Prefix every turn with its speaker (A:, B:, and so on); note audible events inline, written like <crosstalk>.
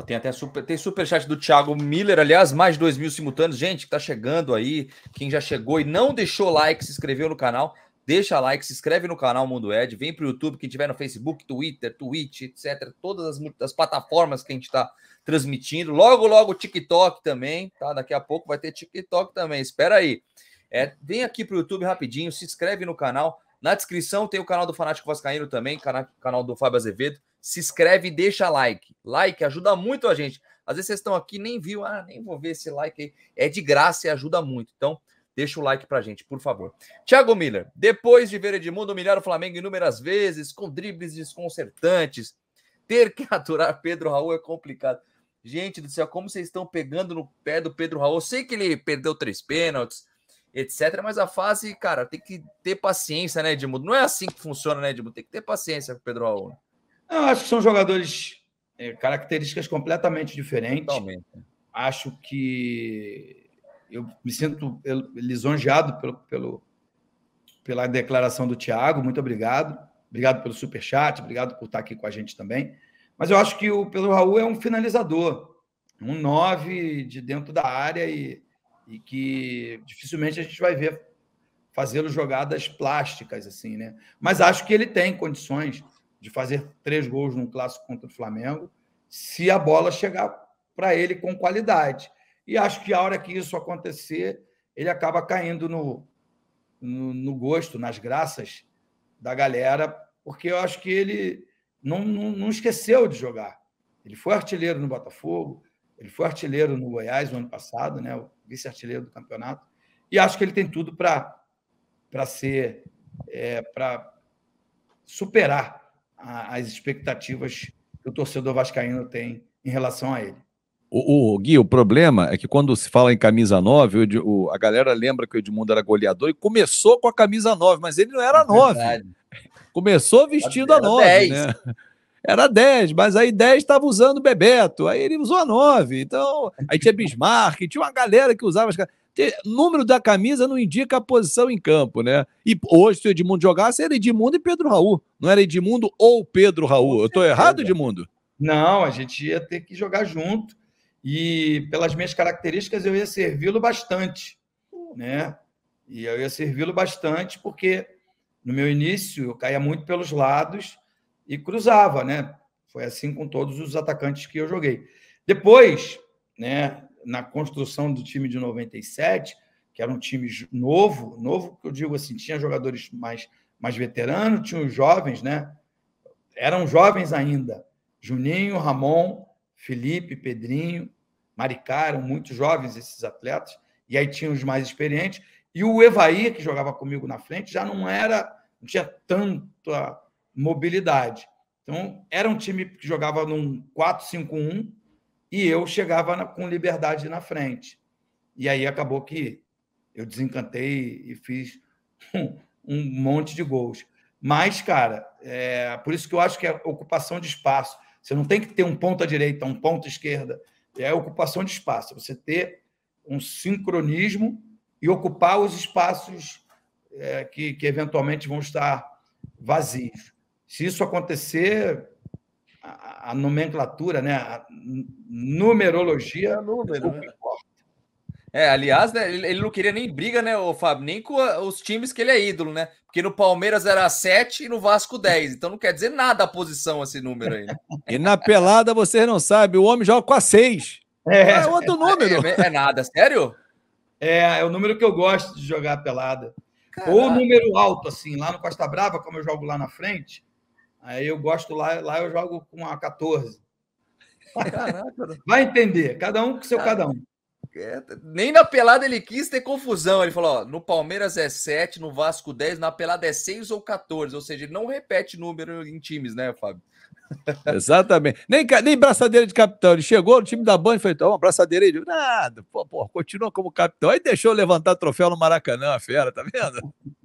A: Ó, tem até super, tem superchat do Thiago Miller, aliás, mais de 2 mil simultâneos. Gente, que tá chegando aí, quem já chegou e não deixou like, se inscreveu no canal, deixa like, se inscreve no canal Mundo Ed, vem pro YouTube, quem tiver no Facebook, Twitter, Twitch, etc. Todas as, as plataformas que a gente tá transmitindo. Logo, logo, TikTok também, tá? Daqui a pouco vai ter TikTok também, espera aí. É, vem aqui pro YouTube rapidinho, se inscreve no canal. Na descrição tem o canal do Fanático Vascaíno também, canal do Fábio Azevedo se inscreve e deixa like. Like ajuda muito a gente. Às vezes vocês estão aqui nem viu, ah, nem vou ver esse like aí. É de graça e ajuda muito. Então, deixa o like pra gente, por favor. Thiago Miller, depois de ver Edmundo humilhar o Flamengo inúmeras vezes, com dribles desconcertantes, ter que <laughs> aturar Pedro Raul é complicado. Gente do céu, como vocês estão pegando no pé do Pedro Raul? Eu sei que ele perdeu três pênaltis, etc. Mas a fase, cara, tem que ter paciência, né, Edmundo? Não é assim que funciona, né, Edmundo? Tem que ter paciência com o Pedro Raul. Né? Eu acho que são jogadores é,
B: características completamente diferentes. Totalmente. Acho que eu me sinto lisonjeado pelo, pelo, pela declaração do Thiago. Muito obrigado. Obrigado pelo super chat, obrigado por estar aqui com a gente também. Mas eu acho que o Pedro Raul é um finalizador, um nove de dentro da área e, e que dificilmente a gente vai ver fazê-lo jogadas plásticas assim, né? Mas acho que ele tem condições de fazer três gols num clássico contra o Flamengo, se a bola chegar para ele com qualidade. E acho que a hora que isso acontecer, ele acaba caindo no, no, no gosto, nas graças da galera, porque eu acho que ele não, não, não esqueceu de jogar. Ele foi artilheiro no Botafogo, ele foi artilheiro no Goiás no ano passado, né? vice-artilheiro do campeonato. E acho que ele tem tudo para ser é, para superar as expectativas que o torcedor vascaíno tem
C: em relação a ele. O, o, Gui, o problema é que quando se fala em camisa 9, o, o, a galera lembra que o Edmundo era goleador e começou com a camisa 9, mas ele não era 9. É verdade. Começou vestindo era a 9, 10. né? Era 10, mas aí 10 estava usando o Bebeto, aí ele usou a 9. Então, aí tinha Bismarck, tinha uma galera que usava as camisas número da camisa não indica a posição em campo, né? E hoje, se o Edmundo jogasse, era Edmundo e Pedro Raul. Não era Edmundo ou Pedro Raul. Eu tô errado, Edmundo?
B: Não, a gente ia ter que jogar junto. E pelas minhas características, eu ia servi-lo bastante, né? E eu ia servi-lo bastante porque no meu início eu caía muito pelos lados e cruzava, né? Foi assim com todos os atacantes que eu joguei. Depois, né, na construção do time de 97, que era um time novo, novo que eu digo assim, tinha jogadores mais, mais veteranos, tinha os jovens, né? Eram jovens ainda. Juninho, Ramon, Felipe, Pedrinho, Maricá, eram muito jovens esses atletas. E aí tinha os mais experientes. E o Evaí, que jogava comigo na frente, já não era, não tinha tanta mobilidade. Então, era um time que jogava num 4-5-1, e eu chegava na, com liberdade na frente. E aí acabou que eu desencantei e fiz um, <laughs> um monte de gols. Mas, cara, é, por isso que eu acho que é ocupação de espaço. Você não tem que ter um ponto à direita, um ponto à esquerda. É ocupação de espaço. Você ter um sincronismo e ocupar os espaços é, que, que eventualmente vão estar vazios. Se isso acontecer, a, nomenclatura, né? A
A: numerologia. É, número, né? é aliás, né, ele não queria nem briga, né, o Fábio, nem com os times que ele é ídolo, né? Porque no Palmeiras era 7 e no Vasco 10. Então não quer dizer nada a posição esse número aí. Né?
C: e na pelada, vocês não sabem, o homem joga com a 6. É, é outro número. É, é, é,
A: nada, sério? É,
B: é o número que eu gosto de jogar pelada. Caraca. Ou número alto, assim, lá no Costa Brava, como eu jogo lá na frente, Aí eu gosto lá, lá eu jogo com a 14. Caraca. Né? <laughs> Vai entender, cada um com seu ah, cada um.
A: É, nem na pelada ele quis ter confusão. Ele falou: ó, no Palmeiras é 7, no Vasco 10, na pelada é 6 ou 14. Ou seja, ele não repete número em times, né, Fábio?
C: <laughs> Exatamente. Nem, nem braçadeira de capitão. Ele chegou no time da Band e falou: então, uma braçadeira aí. Nada, pô, pô, continuou como capitão. Aí deixou levantar troféu no Maracanã, a fera, tá vendo?